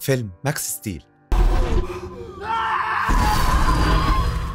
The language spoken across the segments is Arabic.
فيلم ماكس ستيل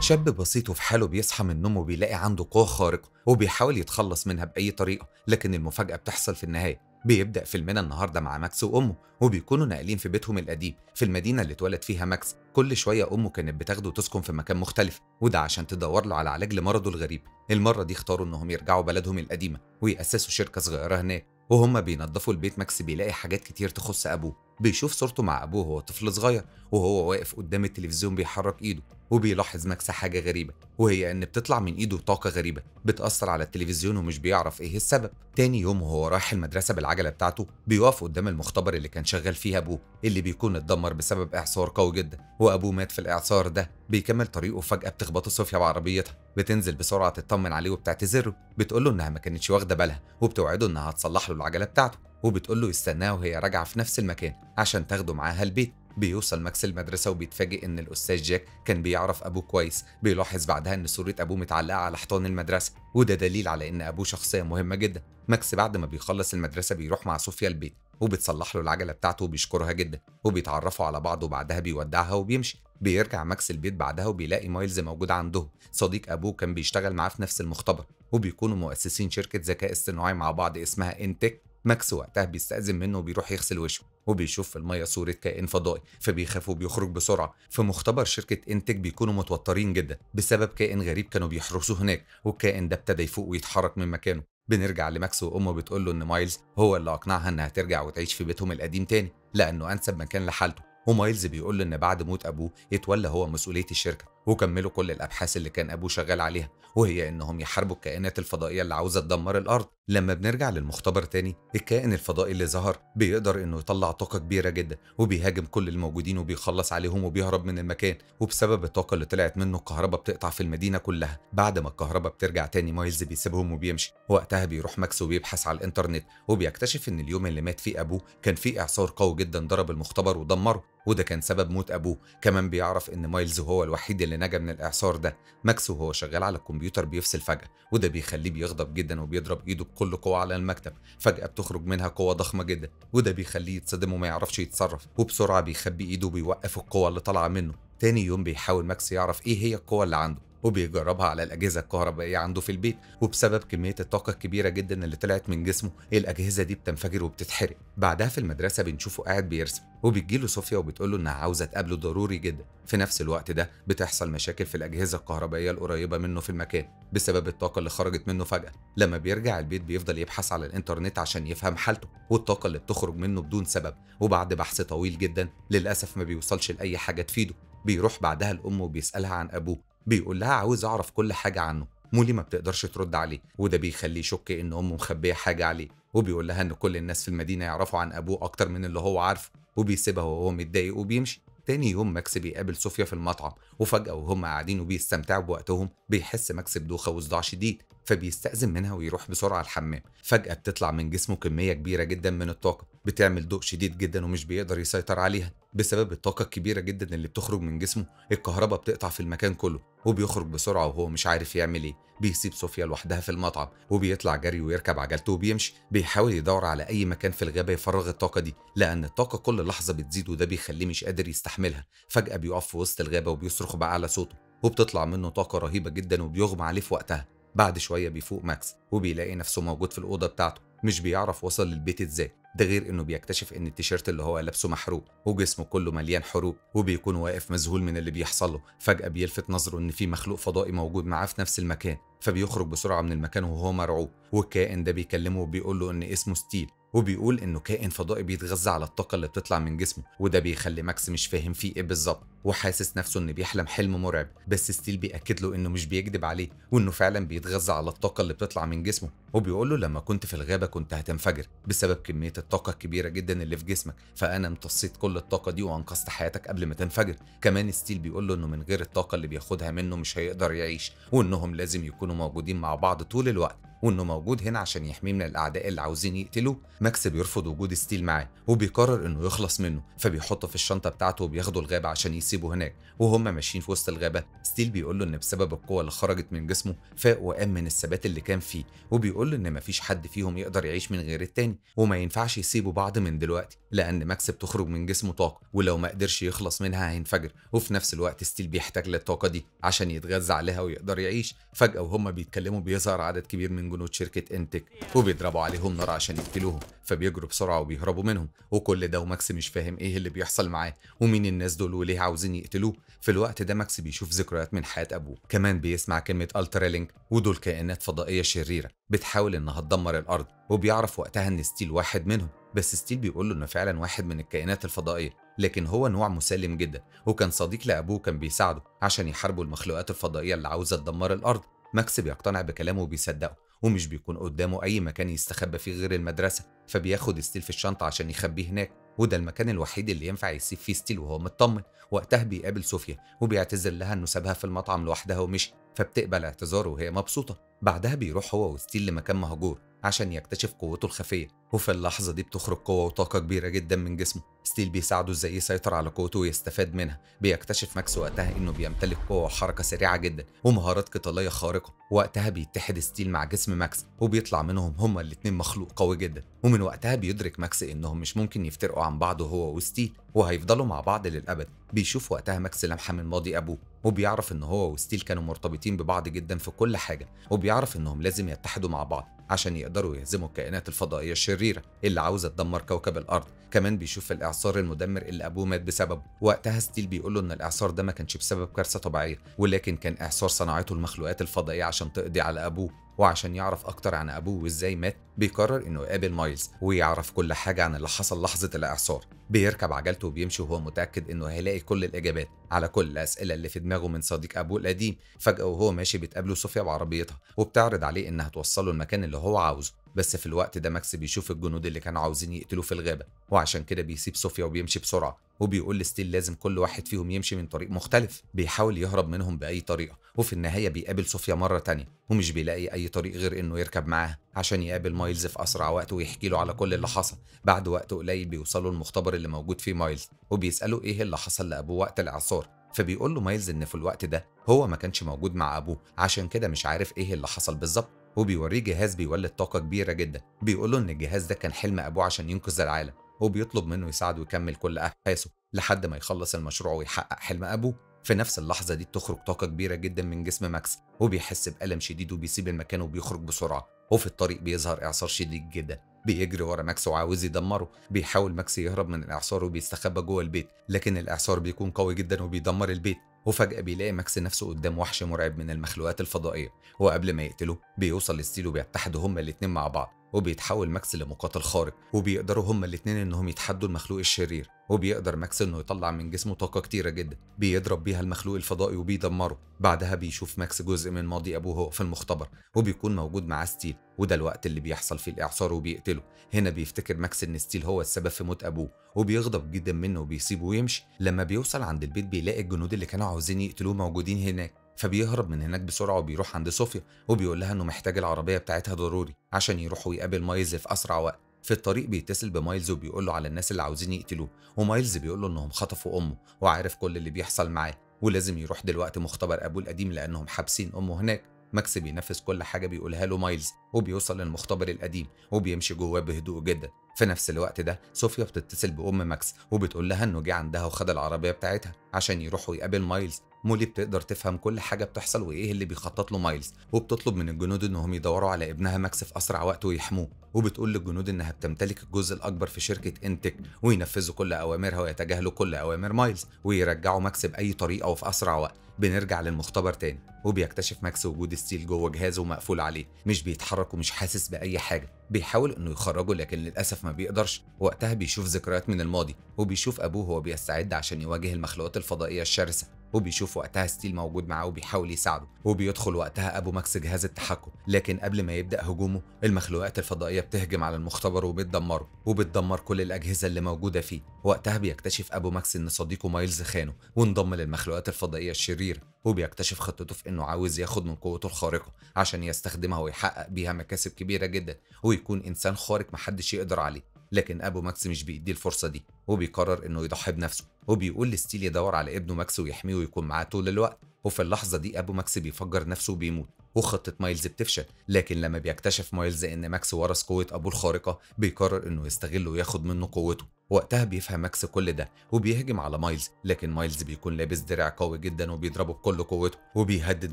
شاب بسيط وفي حاله بيصحى من نومه وبيلاقي عنده قوة خارقة وبيحاول يتخلص منها بأي طريقة لكن المفاجأة بتحصل في النهاية بيبدأ فيلمنا النهاردة مع ماكس وأمه وبيكونوا ناقلين في بيتهم القديم في المدينة اللي اتولد فيها ماكس كل شوية أمه كانت بتاخده وتسكن في مكان مختلف وده عشان تدور له على علاج لمرضه الغريب المرة دي اختاروا إنهم يرجعوا بلدهم القديمة ويأسسوا شركة صغيرة هناك وهم بينظفوا البيت ماكس بيلاقي حاجات كتير تخص أبوه بيشوف صورته مع أبوه وهو طفل صغير وهو واقف قدام التلفزيون بيحرك إيده وبيلاحظ ماكس حاجة غريبة وهي إن بتطلع من إيده طاقة غريبة بتأثر على التلفزيون ومش بيعرف إيه السبب تاني يوم وهو رايح المدرسة بالعجلة بتاعته بيقف قدام المختبر اللي كان شغال فيه أبوه اللي بيكون اتدمر بسبب إعصار قوي جدا وأبوه مات في الإعصار ده بيكمل طريقه فجأة بتخبطه صوفيا بعربيتها بتنزل بسرعة تطمن عليه وبتعتذر له بتقول له إنها ما كانتش واخدة بالها وبتوعده إنها هتصلح له العجلة بتاعته وبتقول له يستناها وهي راجعة في نفس المكان عشان تاخده معاها البيت بيوصل ماكس المدرسة وبيتفاجئ إن الأستاذ جاك كان بيعرف أبوه كويس، بيلاحظ بعدها إن صورة أبوه متعلقة على حيطان المدرسة، وده دليل على إن أبوه شخصية مهمة جدا. ماكس بعد ما بيخلص المدرسة بيروح مع صوفيا البيت، وبتصلح له العجلة بتاعته وبيشكرها جدا، وبيتعرفوا على بعض وبعدها بيودعها وبيمشي. بيرجع ماكس البيت بعدها وبيلاقي مايلز موجود عندهم، صديق أبوه كان بيشتغل معاه في نفس المختبر، وبيكونوا مؤسسين شركة ذكاء اصطناعي مع بعض اسمها انتك ماكس وقتها بيستأذن منه وبيروح يغسل وشه وبيشوف في المية صورة كائن فضائي فبيخاف وبيخرج بسرعة في مختبر شركة إنتك بيكونوا متوترين جدا بسبب كائن غريب كانوا بيحرسوه هناك والكائن ده ابتدى يفوق ويتحرك من مكانه بنرجع لماكس وأمه بتقول له إن مايلز هو اللي أقنعها إنها ترجع وتعيش في بيتهم القديم تاني لأنه أنسب مكان لحالته ومايلز بيقول له إن بعد موت أبوه يتولى هو مسؤولية الشركة وكملوا كل الأبحاث اللي كان أبوه شغال عليها وهي إنهم يحاربوا الكائنات الفضائية اللي عاوزة تدمر الأرض لما بنرجع للمختبر تاني الكائن الفضائي اللي ظهر بيقدر إنه يطلع طاقة كبيرة جدا وبيهاجم كل الموجودين وبيخلص عليهم وبيهرب من المكان وبسبب الطاقة اللي طلعت منه الكهرباء بتقطع في المدينة كلها بعد ما الكهرباء بترجع تاني مايلز بيسيبهم وبيمشي وقتها بيروح ماكس وبيبحث على الإنترنت وبيكتشف إن اليوم اللي مات فيه أبوه كان فيه إعصار قوي جدا ضرب المختبر ودمره وده كان سبب موت أبوه كمان بيعرف إن مايلز هو الوحيد اللي نجا من الإعصار ده ماكس وهو شغال على الكمبيوتر بيفصل فجأة وده بيخليه بيغضب جدا وبيضرب إيده بكل قوة على المكتب فجأة بتخرج منها قوة ضخمة جدا وده بيخليه يتصدم وما يعرفش يتصرف وبسرعة بيخبي إيده وبيوقف القوة اللي طالعة منه تاني يوم بيحاول ماكس يعرف إيه هي القوة اللي عنده وبيجربها على الأجهزة الكهربائية عنده في البيت وبسبب كمية الطاقة الكبيرة جدا اللي طلعت من جسمه الأجهزة دي بتنفجر وبتتحرق بعدها في المدرسة بنشوفه قاعد بيرسم وبتجيله صوفيا وبتقول له انها عاوزه تقابله ضروري جدا في نفس الوقت ده بتحصل مشاكل في الاجهزه الكهربائيه القريبه منه في المكان بسبب الطاقه اللي خرجت منه فجاه لما بيرجع البيت بيفضل يبحث على الانترنت عشان يفهم حالته والطاقه اللي بتخرج منه بدون سبب وبعد بحث طويل جدا للاسف ما بيوصلش لاي حاجه تفيده بيروح بعدها لامه وبيسالها عن ابوه بيقول لها عاوز أعرف كل حاجة عنه مولي ما بتقدرش ترد عليه وده بيخليه يشك إن أمه مخبية حاجة عليه وبيقول لها إن كل الناس في المدينة يعرفوا عن أبوه أكتر من اللي هو عارفه وبيسيبها وهو متضايق وبيمشي تاني يوم ماكس بيقابل صوفيا في المطعم وفجأة وهم قاعدين وبيستمتعوا بوقتهم بيحس ماكس بدوخة وصداع شديد فبيستأذن منها ويروح بسرعة الحمام فجأة بتطلع من جسمه كمية كبيرة جدا من الطاقة بتعمل ضوء شديد جدا ومش بيقدر يسيطر عليها بسبب الطاقة الكبيرة جدا اللي بتخرج من جسمه الكهرباء بتقطع في المكان كله وبيخرج بسرعة وهو مش عارف يعمل ايه بيسيب صوفيا لوحدها في المطعم وبيطلع جري ويركب عجلته وبيمشي بيحاول يدور على أي مكان في الغابة يفرغ الطاقة دي لأن الطاقة كل لحظة بتزيد وده بيخليه مش قادر يستحملها فجأة بيقف في وسط الغابة وبيصرخ بأعلى صوته وبتطلع منه طاقة رهيبة جدا وبيغمى عليه في وقتها بعد شوية بيفوق ماكس وبيلاقي نفسه موجود في الأوضة بتاعته مش بيعرف وصل للبيت ازاي ده غير انه بيكتشف ان التيشيرت اللي هو لابسه محروق وجسمه كله مليان حروق وبيكون واقف مذهول من اللي بيحصل له فجاه بيلفت نظره ان في مخلوق فضائي موجود معاه في نفس المكان فبيخرج بسرعه من المكان وهو مرعوب والكائن ده بيكلمه وبيقول له ان اسمه ستيل وبيقول انه كائن فضائي بيتغذى على الطاقه اللي بتطلع من جسمه وده بيخلي ماكس مش فاهم فيه ايه بالظبط وحاسس نفسه انه بيحلم حلم مرعب بس ستيل بياكد له انه مش بيكذب عليه وانه فعلا بيتغذى على الطاقه اللي بتطلع من جسمه وبيقول له لما كنت في الغابه كنت هتنفجر بسبب كميه الطاقه الكبيره جدا اللي في جسمك فانا امتصيت كل الطاقه دي وانقذت حياتك قبل ما تنفجر كمان ستيل بيقول له انه من غير الطاقه اللي بياخدها منه مش هيقدر يعيش وانهم لازم يكونوا موجودين مع بعض طول الوقت وانه موجود هنا عشان يحميه من الاعداء اللي عاوزين يقتلوه ماكس بيرفض وجود ستيل معاه وبيقرر انه يخلص منه فبيحطه في الشنطه بتاعته وبياخده الغابه عشان يسيبه هناك وهم ماشيين في وسط الغابه ستيل بيقول له ان بسبب القوه اللي خرجت من جسمه فاق وقام من الثبات اللي كان فيه وبيقول له ان مفيش حد فيهم يقدر يعيش من غير التاني وما ينفعش يسيبوا بعض من دلوقتي لان ماكس بتخرج من جسمه طاقه ولو ما قدرش يخلص منها هينفجر وفي نفس الوقت ستيل بيحتاج للطاقه دي عشان يتغذى عليها ويقدر يعيش فجاه وهم بيتكلموا بيظهر عدد كبير من جنود شركة انتك وبيضربوا عليهم نار عشان يقتلوهم فبيجروا بسرعة وبيهربوا منهم وكل ده وماكس مش فاهم ايه اللي بيحصل معاه ومين الناس دول وليه عاوزين يقتلوه في الوقت ده ماكس بيشوف ذكريات من حياة ابوه كمان بيسمع كلمة الترالينج ودول كائنات فضائية شريرة بتحاول انها تدمر الارض وبيعرف وقتها ان ستيل واحد منهم بس ستيل بيقول له انه فعلا واحد من الكائنات الفضائيه لكن هو نوع مسالم جدا وكان صديق لابوه كان بيساعده عشان يحاربوا المخلوقات الفضائيه اللي عاوزه تدمر الارض ماكس بيقتنع بكلامه وبيصدقه ومش بيكون قدامه أي مكان يستخبى فيه غير المدرسة فبياخد ستيل في الشنطة عشان يخبيه هناك وده المكان الوحيد اللي ينفع يسيب فيه ستيل وهو مطمن وقتها بيقابل صوفيا وبيعتذر لها انه سابها في المطعم لوحدها ومشي فبتقبل اعتذاره وهي مبسوطه بعدها بيروح هو وستيل لمكان مهجور عشان يكتشف قوته الخفية وفي اللحظة دي بتخرج قوة وطاقة كبيرة جدا من جسمه ستيل بيساعده ازاي يسيطر على قوته ويستفاد منها بيكتشف ماكس وقتها انه بيمتلك قوة وحركة سريعة جدا ومهارات قتالية خارقة وقتها بيتحد ستيل مع جسم ماكس وبيطلع منهم هما الاتنين مخلوق قوي جدا ومن وقتها بيدرك ماكس انهم مش ممكن يفترقوا عن بعض هو وستيل وهيفضلوا مع بعض للأبد بيشوف وقتها ماكس لمحة من ماضي أبوه وبيعرف ان هو وستيل كانوا مرتبطين ببعض جدا في كل حاجه وبيعرف انهم لازم يتحدوا مع بعض عشان يقدروا يهزموا الكائنات الفضائيه الشريره اللي عاوزه تدمر كوكب الارض كمان بيشوف الاعصار المدمر اللي ابوه مات بسببه وقتها ستيل بيقول له ان الاعصار ده ما كانش بسبب كارثه طبيعيه ولكن كان اعصار صنعته المخلوقات الفضائيه عشان تقضي على ابوه وعشان يعرف أكتر عن أبوه وإزاي مات بيقرر إنه يقابل مايلز ويعرف كل حاجة عن اللي حصل لحظة الإعصار بيركب عجلته وبيمشي وهو متأكد إنه هيلاقي كل الإجابات على كل الأسئلة اللي في دماغه من صديق أبوه القديم فجأة وهو ماشي بتقابله صوفيا بعربيتها وبتعرض عليه إنها توصله المكان اللي هو عاوزه بس في الوقت ده ماكس بيشوف الجنود اللي كانوا عاوزين يقتلوه في الغابه وعشان كده بيسيب صوفيا وبيمشي بسرعه وبيقول لستيل لازم كل واحد فيهم يمشي من طريق مختلف بيحاول يهرب منهم باي طريقه وفي النهايه بيقابل صوفيا مره تانية ومش بيلاقي اي طريق غير انه يركب معاها عشان يقابل مايلز في اسرع وقت ويحكي له على كل اللي حصل بعد وقت قليل بيوصلوا المختبر اللي موجود فيه مايلز وبيساله ايه اللي حصل لابوه وقت الاعصار فبيقول له مايلز ان في الوقت ده هو ما كانش موجود مع ابوه عشان كده مش عارف ايه اللي حصل بالظبط وبيوريه جهاز بيولد طاقة كبيرة جدا بيقول له إن الجهاز ده كان حلم أبوه عشان ينقذ العالم وبيطلب منه يساعده يكمل كل احاسه لحد ما يخلص المشروع ويحقق حلم أبوه في نفس اللحظة دي بتخرج طاقة كبيرة جدا من جسم ماكس وبيحس بألم شديد وبيسيب المكان وبيخرج بسرعة وفي الطريق بيظهر إعصار شديد جدا بيجري ورا ماكس وعاوز يدمره بيحاول ماكس يهرب من الإعصار وبيستخبى جوه البيت لكن الإعصار بيكون قوي جدا وبيدمر البيت وفجأة بيلاقي ماكس نفسه قدام وحش مرعب من المخلوقات الفضائية وقبل ما يقتله بيوصل لستيل وبيتحدوا هما الاتنين مع بعض وبيتحول ماكس لمقاتل خارق وبيقدروا هما الاثنين انهم يتحدوا المخلوق الشرير وبيقدر ماكس انه يطلع من جسمه طاقه كتيره جدا بيضرب بيها المخلوق الفضائي وبيدمره بعدها بيشوف ماكس جزء من ماضي ابوه في المختبر وبيكون موجود معاه ستيل وده الوقت اللي بيحصل فيه الاعصار وبيقتله هنا بيفتكر ماكس ان ستيل هو السبب في موت ابوه وبيغضب جدا منه وبيسيبه ويمشي لما بيوصل عند البيت بيلاقي الجنود اللي كانوا عاوزين يقتلوه موجودين هناك فبيهرب من هناك بسرعة وبيروح عند صوفيا وبيقول لها إنه محتاج العربية بتاعتها ضروري عشان يروح ويقابل مايلز في أسرع وقت في الطريق بيتصل بمايلز وبيقول له على الناس اللي عاوزين يقتلوه ومايلز بيقول له إنهم خطفوا أمه وعارف كل اللي بيحصل معاه ولازم يروح دلوقتي مختبر أبوه القديم لأنهم حابسين أمه هناك ماكس بينفذ كل حاجة بيقولها له مايلز وبيوصل للمختبر القديم وبيمشي جواه بهدوء جدا في نفس الوقت ده صوفيا بتتصل بأم ماكس وبتقول لها إنه جه عندها وخد العربية بتاعتها عشان يروح ويقابل مايلز مولي بتقدر تفهم كل حاجه بتحصل وايه اللي بيخطط له مايلز وبتطلب من الجنود انهم يدوروا على ابنها ماكس في اسرع وقت ويحموه وبتقول للجنود انها بتمتلك الجزء الاكبر في شركه انتك وينفذوا كل اوامرها ويتجاهلوا كل اوامر مايلز ويرجعوا ماكس باي طريقه وفي اسرع وقت بنرجع للمختبر تاني وبيكتشف ماكس وجود ستيل جوه جهازه ومقفول عليه مش بيتحرك ومش حاسس باي حاجه بيحاول انه يخرجه لكن للاسف ما بيقدرش وقتها بيشوف ذكريات من الماضي وبيشوف ابوه وهو بيستعد عشان يواجه المخلوقات الفضائيه الشرسه وبيشوف وقتها ستيل موجود معاه وبيحاول يساعده وبيدخل وقتها ابو ماكس جهاز التحكم لكن قبل ما يبدا هجومه المخلوقات الفضائيه بتهجم على المختبر وبتدمره وبتدمر كل الاجهزه اللي موجوده فيه وقتها بيكتشف ابو ماكس ان صديقه مايلز خانه وانضم للمخلوقات الفضائيه الشريره وبيكتشف خطته في انه عاوز ياخد من قوته الخارقه عشان يستخدمها ويحقق بيها مكاسب كبيره جدا ويكون انسان خارق محدش يقدر عليه لكن ابو ماكس مش بيديه الفرصه دي وبيقرر انه يضحي بنفسه وبيقول لستيل يدور على ابنه ماكس ويحميه ويكون معاه طول الوقت وفي اللحظه دي ابو ماكس بيفجر نفسه وبيموت وخطة مايلز بتفشل لكن لما بيكتشف مايلز ان ماكس ورث قوة ابوه الخارقة بيقرر انه يستغله وياخد منه قوته وقتها بيفهم ماكس كل ده وبيهجم على مايلز لكن مايلز بيكون لابس درع قوي جدا وبيضربه بكل قوته وبيهدد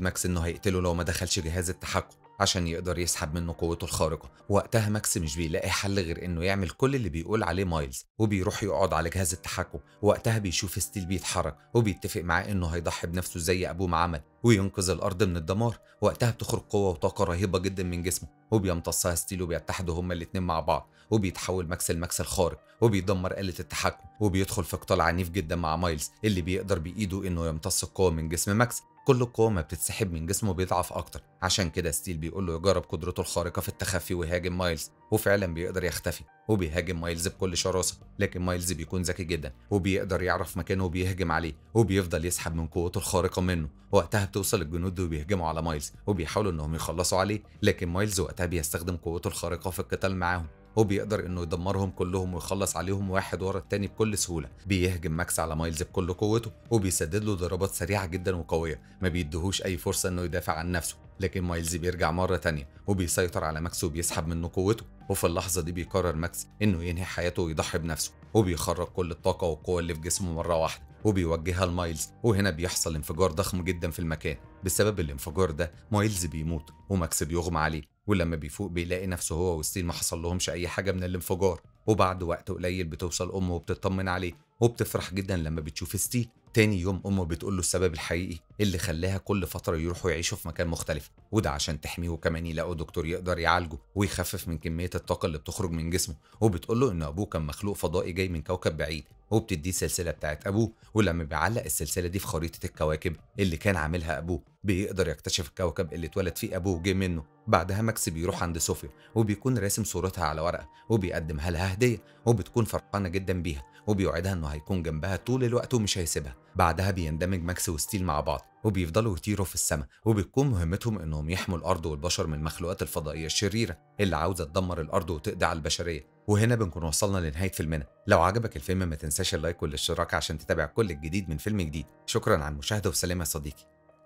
ماكس انه هيقتله لو ما دخلش جهاز التحكم عشان يقدر يسحب منه قوته الخارقة وقتها ماكس مش بيلاقي حل غير انه يعمل كل اللي بيقول عليه مايلز وبيروح يقعد على جهاز التحكم وقتها بيشوف ستيل بيتحرك وبيتفق معاه انه هيضحي بنفسه زي ابوه ما عمل وينقذ الارض من الدمار وقتها بتخرج قوة وطاقة رهيبة جدا من جسمه وبيمتصها ستيل وبيتحدوا هما الاتنين مع بعض وبيتحول ماكس لماكس الخارق وبيدمر آلة التحكم وبيدخل في قتال عنيف جدا مع مايلز اللي بيقدر بإيده إنه يمتص القوة من جسم ماكس كل القوة ما بتتسحب من جسمه بيضعف أكتر عشان كده ستيل بيقول له يجرب قدرته الخارقة في التخفي ويهاجم مايلز وفعلا بيقدر يختفي وبيهاجم مايلز بكل شراسة لكن مايلز بيكون ذكي جدا وبيقدر يعرف مكانه وبيهجم عليه وبيفضل يسحب من قوته الخارقة منه وقتها بتوصل الجنود وبيهجموا على مايلز وبيحاولوا إنهم يخلصوا عليه لكن مايلز وقتها بيستخدم قوته الخارقة في القتال معاهم هو بيقدر انه يدمرهم كلهم ويخلص عليهم واحد ورا التاني بكل سهوله بيهجم ماكس على مايلز بكل قوته وبيسدد له ضربات سريعه جدا وقويه ما بيديهوش اي فرصه انه يدافع عن نفسه لكن مايلز بيرجع مرة تانية وبيسيطر على ماكس وبيسحب منه قوته وفي اللحظة دي بيقرر ماكس إنه ينهي حياته ويضحي بنفسه وبيخرج كل الطاقة والقوة اللي في جسمه مرة واحدة وبيوجهها لمايلز وهنا بيحصل انفجار ضخم جدا في المكان بسبب الانفجار ده مايلز بيموت وماكس بيغمى عليه ولما بيفوق بيلاقي نفسه هو وستيل ما حصل لهمش أي حاجة من الانفجار وبعد وقت قليل بتوصل أمه وبتطمن عليه وبتفرح جدا لما بتشوف ستيل تاني يوم أمه بتقول له السبب الحقيقي اللي خلاها كل فترة يروحوا يعيشوا في مكان مختلف وده عشان تحميه وكمان يلاقوا دكتور يقدر يعالجه ويخفف من كمية الطاقة اللي بتخرج من جسمه وبتقول له إن أبوه كان مخلوق فضائي جاي من كوكب بعيد وبتديه السلسله بتاعت ابوه ولما بيعلق السلسله دي في خريطه الكواكب اللي كان عاملها ابوه بيقدر يكتشف الكوكب اللي اتولد فيه ابوه وجه منه بعدها ماكس بيروح عند صوفيا وبيكون راسم صورتها على ورقه وبيقدمها لها هديه وبتكون فرحانه جدا بيها وبيوعدها انه هيكون جنبها طول الوقت ومش هيسيبها بعدها بيندمج ماكس وستيل مع بعض وبيفضلوا يطيروا في السماء وبتكون مهمتهم انهم يحموا الارض والبشر من المخلوقات الفضائيه الشريره اللي عاوزه تدمر الارض وتقضي على البشريه وهنا بنكون وصلنا لنهايه فيلمنا لو عجبك الفيلم ما تنساش اللايك والاشتراك عشان تتابع كل الجديد من فيلم جديد شكرا على المشاهده وسلامه يا صديقي